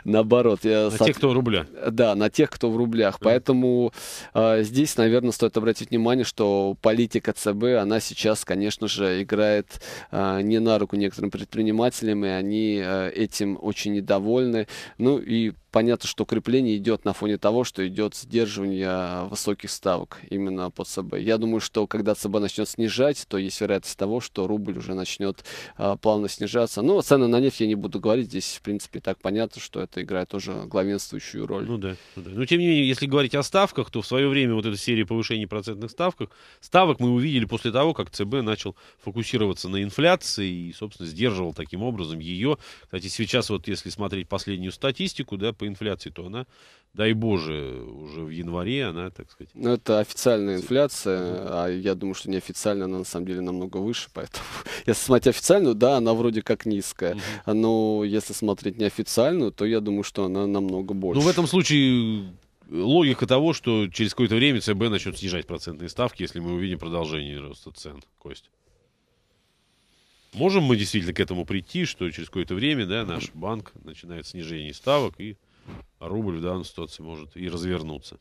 Наоборот. Я, на со... тех, кто в рублях. Да, на тех, кто в рублях. Да. Поэтому э, здесь, наверное, стоит обратить внимание, что политика ЦБ, она сейчас, конечно же, играет э, не на руку некоторым предпринимателям, и они э, этим очень недовольны. Ну и понятно, что крепление идет на фоне того, что идет сдерживание высоких ставок именно под ЦБ. Я думаю, что когда ЦБ начнет снижать, то есть вероятность того, что рубль уже начнет а, плавно снижаться. Ну, цены на нефть я не буду говорить, здесь в принципе так понятно, что это играет тоже главенствующую роль. Ну да, ну да. Но тем не менее, если говорить о ставках, то в свое время вот эта серия повышений процентных ставок ставок мы увидели после того, как ЦБ начал фокусироваться на инфляции и, собственно, сдерживал таким образом ее. Кстати, сейчас вот если смотреть последнюю статистику, да, по инфляции, то она, дай боже, уже в январе она, так сказать... Ну, это официальная типа, инфляция, ну а я думаю, что неофициальная она на самом деле намного выше, поэтому <laughs> если смотреть официальную, да, она вроде как низкая, но если смотреть неофициальную, то я думаю, что она намного больше. Ну, в этом случае э, логика того, что через какое-то время ЦБ начнет снижать процентные ставки, если мы увидим продолжение роста цен, Кость. Можем мы действительно к этому прийти, что через какое-то время да, наш банк начинает снижение ставок и рубль в данной ситуации может и развернуться?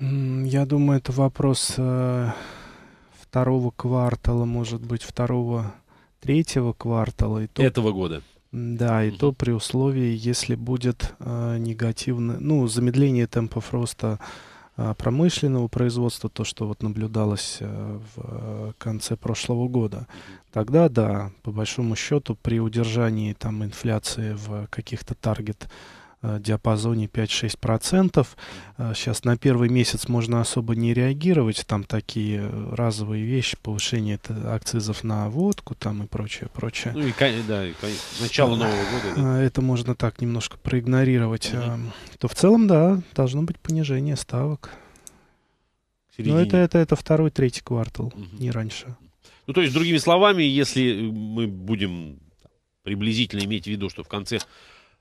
Я думаю, это вопрос э, второго квартала, может быть, второго, третьего квартала. И то, Этого года. Да, и угу. то при условии, если будет э, негативное, ну, замедление темпов роста э, промышленного производства, то, что вот наблюдалось э, в э, конце прошлого года, тогда, да, по большому счету, при удержании там инфляции в каких-то таргет-таргетах, Э, диапазоне 5-6%. Сейчас э, на первый месяц можно особо не реагировать. Там такие э, разовые вещи, повышение акцизов на водку там и прочее, прочее. Ну и, да, и начало Нового года. Да. Это можно так немножко проигнорировать. Угу. То в целом, да, должно быть понижение ставок. Но это, это, это второй, третий квартал, угу. не раньше. Ну, то есть, другими словами, если мы будем приблизительно иметь в виду, что в конце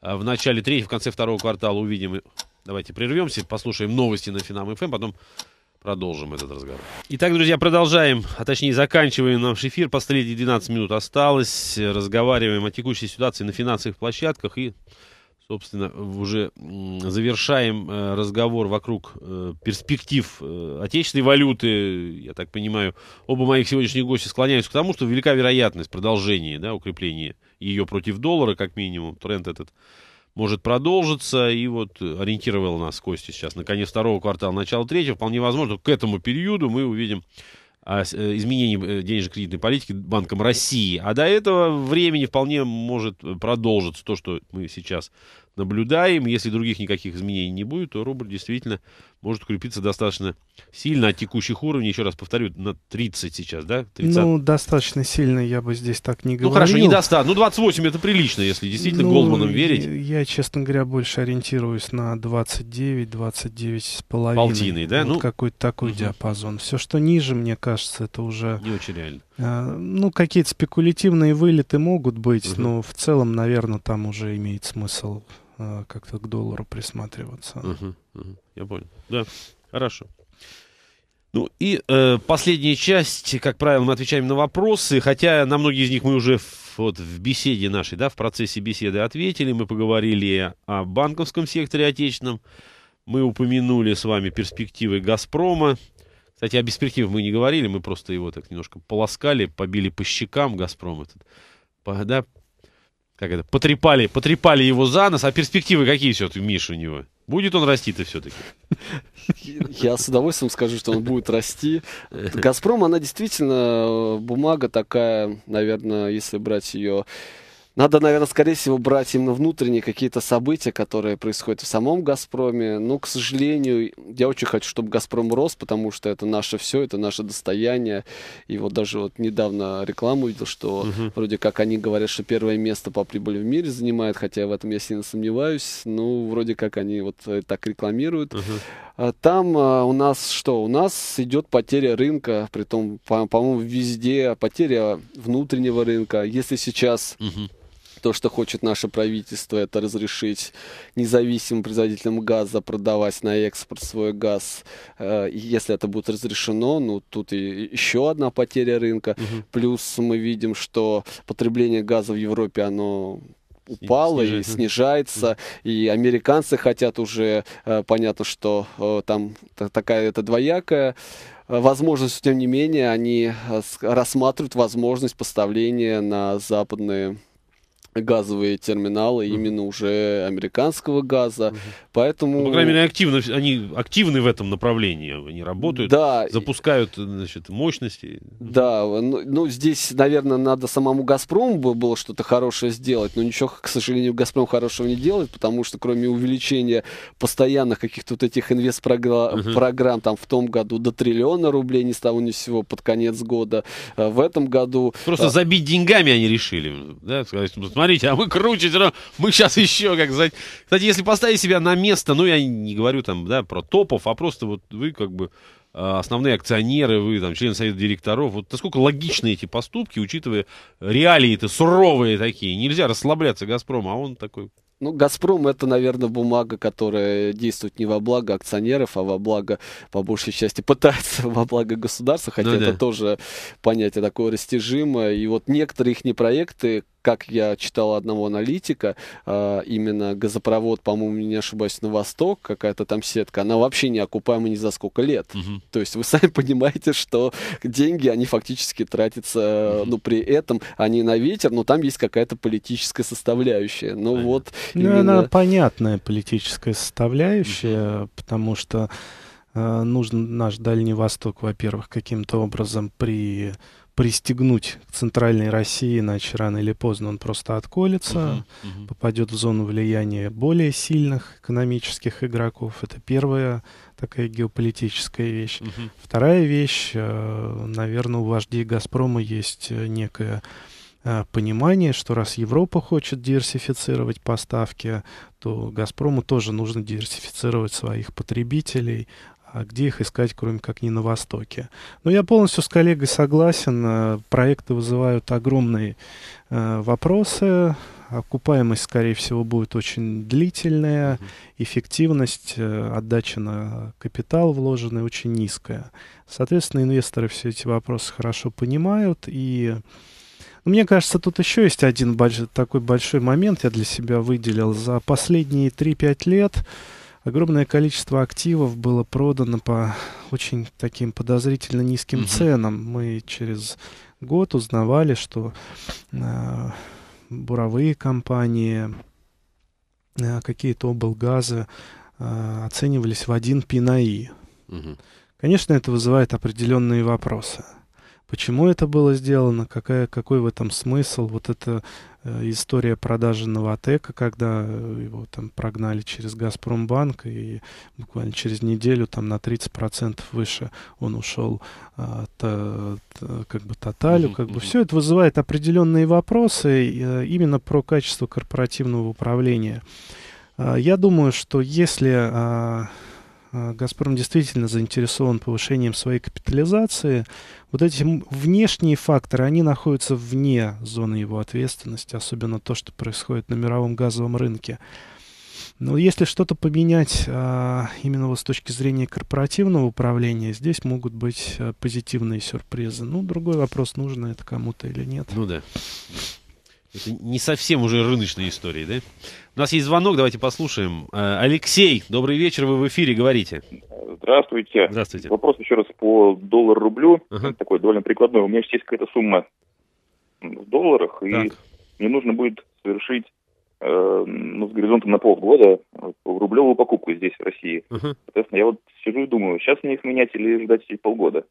а, в начале третьего, в конце второго квартала увидим. Давайте прервемся, послушаем новости на Финам ФМ, эм, потом продолжим этот разговор. Итак, друзья, продолжаем, а точнее заканчиваем наш эфир. Последние 12 минут осталось. Разговариваем о текущей ситуации на финансовых площадках и собственно, уже завершаем э, разговор вокруг э, перспектив э, отечественной валюты. Я так понимаю, оба моих сегодняшних гостя склоняются к тому, что велика вероятность продолжения, да, укрепления ее против доллара, как минимум. Тренд этот может продолжиться. И вот ориентировал нас Костя сейчас на конец второго квартала, начало третьего. Вполне возможно, к этому периоду мы увидим а, э, изменений э, денежно-кредитной политики Банком России. А до этого времени вполне может продолжиться то, что мы сейчас наблюдаем. Если других никаких изменений не будет, то рубль действительно может укрепиться достаточно сильно от текущих уровней. Еще раз повторю, на 30 сейчас, да? 30. Ну, достаточно сильно, я бы здесь так не ну, говорил. Ну, хорошо, не достаточно. Ну, 28 это прилично, если действительно ну, Голдманам верить. Я, честно говоря, больше ориентируюсь на 29, 29 с половиной. Полтиной, да? Вот ну, какой-то такой угу. диапазон. Все, что ниже, мне кажется, это уже... Не очень реально. Э, ну, какие-то спекулятивные вылеты могут быть, угу. но в целом, наверное, там уже имеет смысл Э, как-то к доллару присматриваться. Угу, угу, я понял. Да, хорошо. Ну и э, последняя часть, как правило, мы отвечаем на вопросы, хотя на многие из них мы уже в, вот в беседе нашей, да, в процессе беседы ответили, мы поговорили о банковском секторе отечественном, мы упомянули с вами перспективы «Газпрома», кстати, о перспективах мы не говорили, мы просто его так немножко полоскали, побили по щекам «Газпром» этот, по, да, как это, потрепали, потрепали его за нос. А перспективы какие все-таки, Миш, у него? Будет он расти-то все-таки? Я с удовольствием скажу, что он будет расти. «Газпром», она действительно э, бумага такая, наверное, если брать ее надо, наверное, скорее всего, брать именно внутренние какие-то события, которые происходят в самом «Газпроме». Но, к сожалению, я очень хочу, чтобы «Газпром» рос, потому что это наше все, это наше достояние. И вот даже вот недавно рекламу видел, что угу. вроде как они говорят, что первое место по прибыли в мире занимает, хотя в этом я сильно сомневаюсь. Ну, вроде как они вот э, так рекламируют. Угу. Там а, у нас что? У нас идет потеря рынка, при том, по-моему, везде потеря внутреннего рынка. Если сейчас... Угу то, что хочет наше правительство, это разрешить независимым производителям газа продавать на экспорт свой газ. Э, если это будет разрешено, ну тут и еще одна потеря рынка. Угу. Плюс мы видим, что потребление газа в Европе, оно упало и, снижается, и американцы хотят уже, э, понятно, что э, там такая это двоякая возможность, тем не менее, они рассматривают возможность поставления на западные газовые терминалы mm-hmm. именно уже американского газа, mm-hmm. поэтому... Ну, по крайней мере, активно, они активны в этом направлении, они работают, да, запускают значит, мощности. Да, ну, ну здесь, наверное, надо самому «Газпрому» было что-то хорошее сделать, но ничего, к сожалению, «Газпром» хорошего не делает, потому что кроме увеличения постоянных каких-то вот этих инвестпрограмм, mm-hmm. программ, там в том году до триллиона рублей ни с того ни с сего под конец года, э, в этом году... Просто э, забить деньгами они решили, да, сказать, смотрите, а мы круче все мы сейчас еще, как сказать... Кстати, если поставить себя на место, ну, я не говорю там, да, про топов, а просто вот вы как бы а, основные акционеры, вы там член совета директоров. Вот насколько логичны эти поступки, учитывая реалии-то суровые такие. Нельзя расслабляться Газпром, а он такой ну, «Газпром» — это, наверное, бумага, которая действует не во благо акционеров, а во благо, по большей части, пытается во благо государства, хотя ну, да. это тоже понятие такое растяжимое. И вот некоторые их проекты, как я читал одного аналитика, а, именно газопровод, по-моему, не ошибаюсь, на восток, какая-то там сетка, она вообще не окупаема ни за сколько лет. Угу. То есть вы <laughs> сами понимаете, что деньги, они фактически тратятся, угу. ну, при этом они а на ветер, но там есть какая-то политическая составляющая. Ну, Понятно. вот... Ну, именно... Ну, она понятная политическая составляющая, угу. потому что э, нужно наш Дальний Восток, во-первых, каким-то образом при пристегнуть к центральной России, иначе рано или поздно он просто отколется, угу, угу. попадет в зону влияния более сильных экономических игроков. Это первая такая геополитическая вещь. Угу. Вторая вещь, э, наверное, у вождей «Газпрома» есть э, некое э, понимание, что раз Европа хочет диверсифицировать поставки, то «Газпрому» тоже нужно диверсифицировать своих потребителей, а где их искать, кроме как не на Востоке? Но я полностью с коллегой согласен. Э, проекты вызывают огромные э, вопросы. Окупаемость, скорее всего, будет очень длительная. Эффективность, э, отдача на капитал вложенный очень низкая. Соответственно, инвесторы все эти вопросы хорошо понимают и... Ну, мне кажется, тут еще есть один больш... такой большой момент, я для себя выделил. За последние 3-5 лет Огромное количество активов было продано по очень таким подозрительно низким mm ценам. Мы через год узнавали, что э, буровые компании, э, какие-то облгазы э, оценивались в один пинаи. mm Конечно, это вызывает определенные вопросы. Почему это было сделано, какая, какой в этом смысл, вот это Э, история продажи Новотека, когда э, его там прогнали через Газпромбанк, и буквально через неделю там на 30% выше он ушел от а, та, как бы Тоталю. Как бы. Все это вызывает определенные вопросы э, именно про качество корпоративного управления. А, я думаю, что если а, а, Газпром действительно заинтересован повышением своей капитализации. Вот эти внешние факторы, они находятся вне зоны его ответственности, особенно то, что происходит на мировом газовом рынке. Но если что-то поменять а, именно вот с точки зрения корпоративного управления, здесь могут быть а, позитивные сюрпризы. Ну, другой вопрос, нужно это кому-то или нет. Ну да. Это не совсем уже рыночная история, да? У нас есть звонок, давайте послушаем. Э, Алексей, добрый вечер, вы в эфире, говорите. Здравствуйте. Здравствуйте. Вопрос еще раз по доллару рублю Ага. Такой довольно прикладной. У меня есть какая-то сумма в долларах, так. и мне нужно будет совершить э, ну, с горизонтом на полгода э, рублевую покупку здесь, в России. uh Соответственно, я вот сижу и думаю, сейчас мне их менять или ждать через полгода.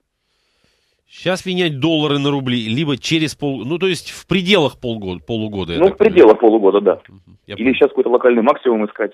Сейчас менять доллары на рубли, либо через пол... Ну, то есть в пределах полгода, полугода. Ну, в пределах полугода, да. Я Или понял. сейчас какой-то локальный максимум искать.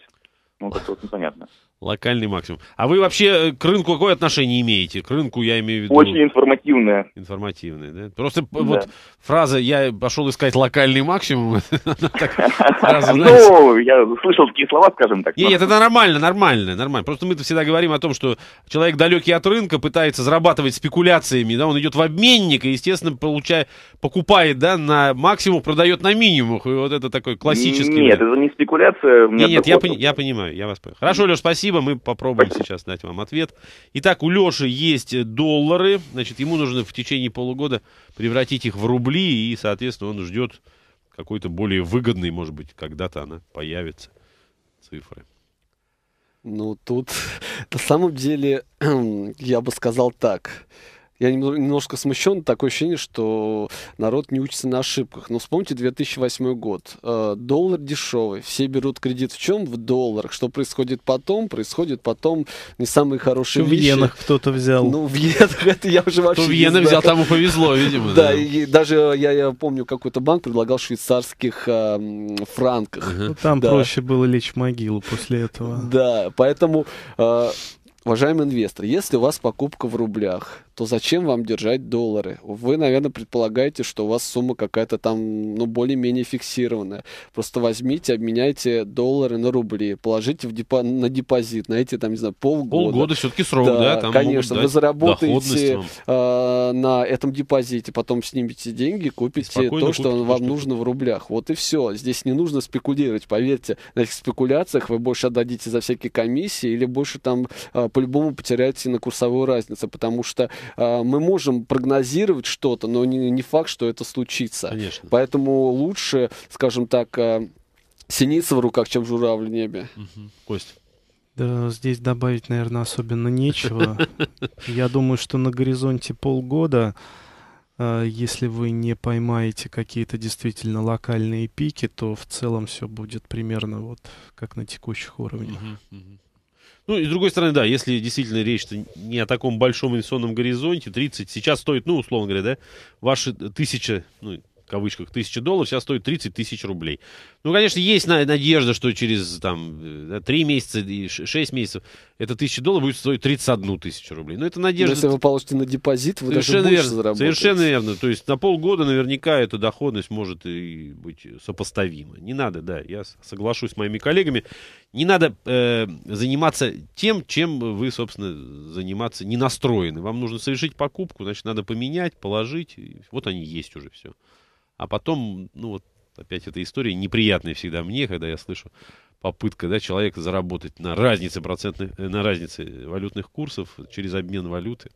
Ну, как-то вот непонятно. Локальный максимум. А вы вообще э, к рынку какое отношение имеете? К рынку я имею в виду... Очень информативное. Информативное, да? Просто да. вот фраза «я пошел искать локальный максимум» <laughs> <laughs> Ну, я слышал такие слова, скажем так. Нет, это нормально, нормально, нормально. Просто мы-то всегда говорим о том, что человек далекий от рынка пытается зарабатывать спекуляциями, да, он идет в обменник и, естественно, получая, покупает, да, на максимум, продает на минимум И вот это такой классический... Нет, это не спекуляция. Нет, я понимаю, я вас понял. Хорошо, Леш, спасибо спасибо, мы попробуем сейчас дать вам ответ. Итак, у Леши есть доллары, значит, ему нужно в течение полугода превратить их в рубли, и, соответственно, он ждет какой-то более выгодный, может быть, когда-то она появится, цифры. Ну, тут на самом деле <clears throat> я бы сказал так я немножко смущен, такое ощущение, что народ не учится на ошибках. Но вспомните 2008 год. Э, доллар дешевый, все берут кредит в чем? В долларах. Что происходит потом? Происходит потом не самые хорошие в вещи. В иенах кто-то взял. Ну, в иенах <laughs> это я уже вообще Кто в иенах взял, тому повезло, видимо. Да, и даже я помню, какой-то банк предлагал швейцарских э, франках. Ну, там проще было лечь в могилу после этого. Да, поэтому э, Уважаемый инвестор, если у вас покупка в рублях, то зачем вам держать доллары? Вы, наверное, предполагаете, что у вас сумма какая-то там, ну, более-менее фиксированная. Просто возьмите, обменяйте доллары на рубли, положите в депо- на депозит, на эти, там, не знаю, полгода. Полгода все-таки срок, да? да там конечно, вы заработаете э, на этом депозите, потом снимете деньги, купите то, что купите, вам что нужно в рублях. Вот и все. Здесь не нужно спекулировать, поверьте. На этих спекуляциях вы больше отдадите за всякие комиссии или больше там а, по-любому потерять на курсовую разнице, потому что э, мы можем прогнозировать что-то, но не, не факт, что это случится. Конечно. Поэтому лучше, скажем так, э, синица в руках, чем журавль в небе. Угу. Кость. Да, здесь добавить, наверное, особенно нечего. <laughs> Я думаю, что на горизонте полгода, а, если вы не поймаете какие-то действительно локальные пики, то в целом все будет примерно вот как на текущих уровнях. Ну, и с другой стороны, да, если действительно речь не о таком большом инвестиционном горизонте, 30 сейчас стоит, ну, условно говоря, да, ваши тысяча, ну, в кавычках, тысяча долларов, сейчас стоит 30 тысяч рублей. Ну, конечно, есть надежда, что через там 3 э, месяца, 6 месяцев эта тысяча долларов будет стоить 31 тысячу рублей. Но это надежда... Но если вы получите на депозит, вы совершенно даже больше верно, заработаете. Совершенно верно. То есть на полгода наверняка эта доходность может и быть сопоставима. Не надо, да, я соглашусь с моими коллегами, не надо э, заниматься тем, чем вы, собственно, заниматься не настроены. Вам нужно совершить покупку, значит, надо поменять, положить. Вот они есть уже все. А потом, ну вот, опять эта история неприятная всегда мне, когда я слышу попытка да, человека заработать на разнице, процентных, э, на разнице э, валютных курсов через обмен валюты.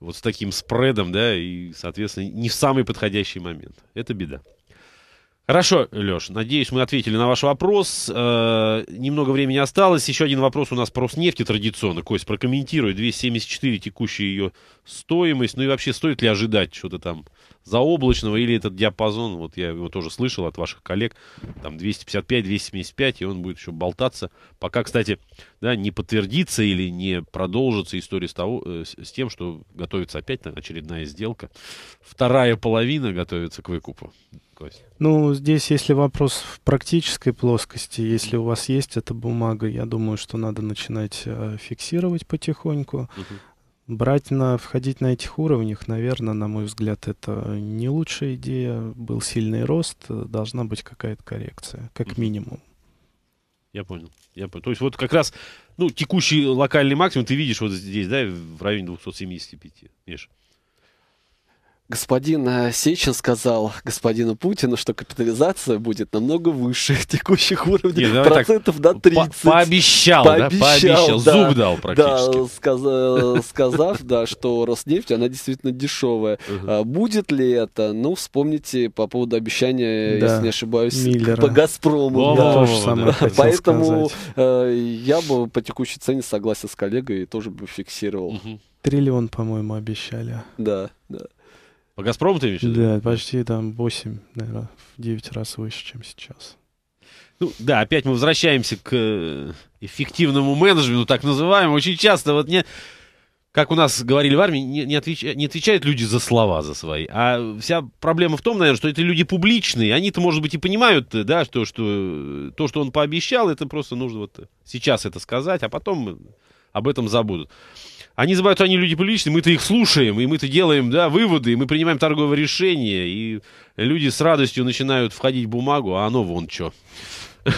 Вот с таким спредом, да, и, соответственно, не в самый подходящий момент. Это беда. Хорошо, Леш, надеюсь, мы ответили на ваш вопрос. Э, немного времени осталось. Еще один вопрос у нас про нефти традиционно. Кость, прокомментируй 274 текущая ее стоимость. Ну и вообще, стоит ли ожидать что-то там заоблачного или этот диапазон, вот я его тоже слышал от ваших коллег, там 255-275, и он будет еще болтаться, пока, кстати, да, не подтвердится или не продолжится история с, того, э, с тем, что готовится опять наверное, очередная сделка, вторая половина готовится к выкупу. Кость. Ну, здесь, если вопрос в практической плоскости, если у вас есть эта бумага, я думаю, что надо начинать э, фиксировать потихоньку. Угу. Брать на, входить на этих уровнях, наверное, на мой взгляд, это не лучшая идея. Был сильный рост, э, должна быть какая-то коррекция, как минимум. Я понял, я понял. То есть вот как раз, ну, текущий локальный максимум ты видишь вот здесь, да, в районе 275, Миш? господин э, Сечин сказал господину Путину, что капитализация будет намного выше <laughs> текущих уровней, Нет, процентов так, до 30. По пообещал, пообещал, да? Пообещал, да, зуб дал практически. Да, э, сказав, да, что Роснефть, она действительно дешевая. А будет ли это? Ну, вспомните по поводу обещания, если не ошибаюсь, Миллера. по Газпрому. Поэтому э, я бы по текущей цене согласен с коллегой и тоже бы фиксировал. Триллион, по-моему, обещали. Да, да. По «Газпрому» ты имеешь Да, почти там 8, наверное, в 9 раз выше, чем сейчас. Ну, да, опять мы возвращаемся к э, эффективному менеджменту, так называемому. Очень часто вот не, как у нас говорили в армии, не, не, отвеч, не отвечают люди за слова за свои. А вся проблема в том, наверное, что это люди публичные. Они-то, может быть, и понимают, э, да, что, что э, то, что он пообещал, это просто нужно вот сейчас это сказать, а потом об этом забудут. Они забывают, что они люди публичные, мы-то их слушаем, и мы-то делаем да, выводы, и мы принимаем торговые решения, и люди с радостью начинают входить в бумагу, а оно вон что. <laughs>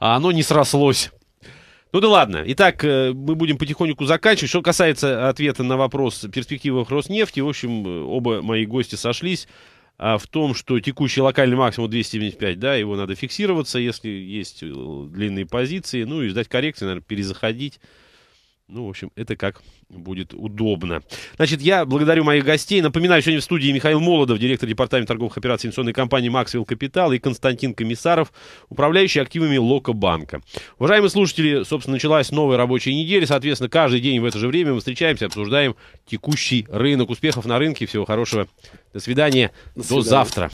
А оно не срослось. Ну да ладно. Итак, э, мы будем потихоньку заканчивать. Что касается ответа на вопрос перспективах Роснефти, в общем, э, оба мои гости сошлись а, в том, что текущий локальный максимум 275, да, его надо фиксироваться, если есть э, длинные позиции, ну и ждать коррекции, наверное, перезаходить. Ну, в общем, это как будет удобно. Значит, я благодарю моих гостей. Напоминаю, сегодня в студии Михаил Молодов, директор департамента торговых операций инвестиционной компании «Максвелл Капитал» и Константин Комиссаров, управляющий активами Локобанка. Уважаемые слушатели, собственно, началась новая рабочая неделя. Соответственно, каждый день в это же время мы встречаемся, обсуждаем текущий рынок. Успехов на рынке. Всего хорошего. До свидания. До, свидания. До завтра.